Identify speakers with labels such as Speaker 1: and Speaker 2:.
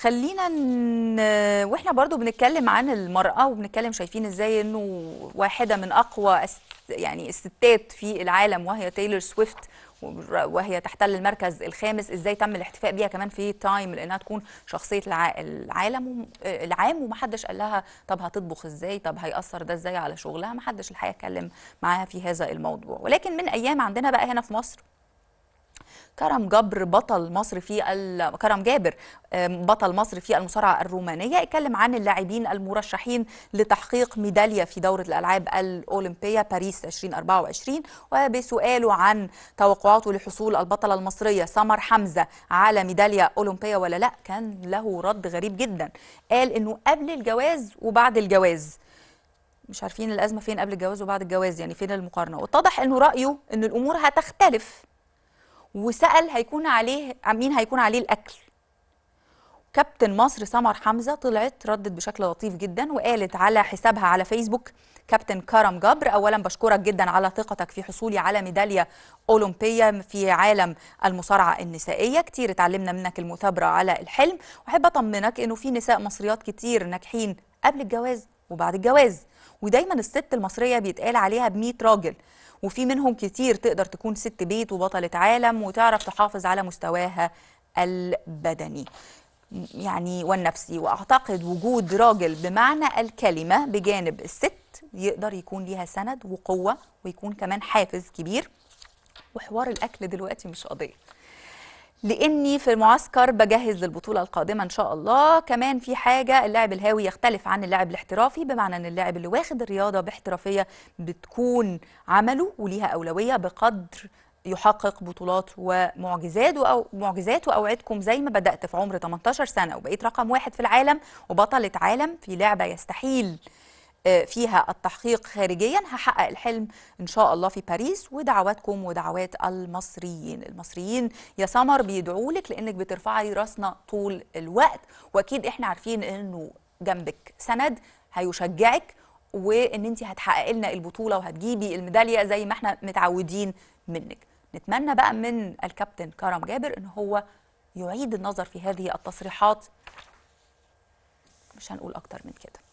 Speaker 1: خلينا ن... واحنا برضو بنتكلم عن المرأة وبنتكلم شايفين ازاي انه واحدة من اقوى يعني الستات في العالم وهي تايلور سويفت وهي تحتل المركز الخامس ازاي تم الاحتفاء بيها كمان في تايم لانها تكون شخصيه الع... العالم العام ومحدش قال لها طب هتطبخ ازاي طب هيأثر ده ازاي على شغلها محدش الحقيقه اتكلم معاها في هذا الموضوع ولكن من ايام عندنا بقى هنا في مصر كرم جبر بطل مصر في كرم جابر بطل مصر في المصارعه الرومانيه اتكلم عن اللاعبين المرشحين لتحقيق ميداليه في دوره الالعاب الاولمبيه باريس 2024 وبسؤاله عن توقعاته لحصول البطله المصريه سمر حمزه على ميداليه اولمبيه ولا لا كان له رد غريب جدا قال انه قبل الجواز وبعد الجواز مش عارفين الازمه فين قبل الجواز وبعد الجواز يعني فين المقارنه واتضح انه رايه ان الامور هتختلف وسال هيكون عليه مين هيكون عليه الاكل كابتن مصر سمر حمزه طلعت ردت بشكل لطيف جدا وقالت على حسابها على فيسبوك كابتن كرم جبر اولا بشكرك جدا على ثقتك في حصولي على ميداليه اولمبيه في عالم المصارعه النسائيه كتير اتعلمنا منك المثابره على الحلم واحب اطمنك انه في نساء مصريات كتير ناجحين قبل الجواز وبعد الجواز ودايما الست المصريه بيتقال عليها ب 100 راجل وفي منهم كتير تقدر تكون ست بيت وبطلة عالم وتعرف تحافظ على مستواها البدني يعني والنفسي واعتقد وجود راجل بمعنى الكلمه بجانب الست يقدر يكون ليها سند وقوه ويكون كمان حافز كبير وحوار الاكل دلوقتي مش قضيه لاني في المعسكر بجهز للبطوله القادمه ان شاء الله كمان في حاجه اللاعب الهاوي يختلف عن اللاعب الاحترافي بمعنى ان اللاعب اللي واخد الرياضه باحترافيه بتكون عمله وليها اولويه بقدر يحقق بطولات ومعجزات او معجزات واوعدكم زي ما بدات في عمر 18 سنه وبقيت رقم واحد في العالم وبطله عالم في لعبه يستحيل فيها التحقيق خارجيا هحقق الحلم ان شاء الله في باريس ودعواتكم ودعوات المصريين المصريين يا سمر بيدعوا لك لانك بترفعي راسنا طول الوقت واكيد احنا عارفين انه جنبك سند هيشجعك وان انت هتحقق لنا البطوله وهتجيبي الميداليه زي ما احنا متعودين منك نتمنى بقى من الكابتن كرم جابر ان هو يعيد النظر في هذه التصريحات مش هنقول اكتر من كده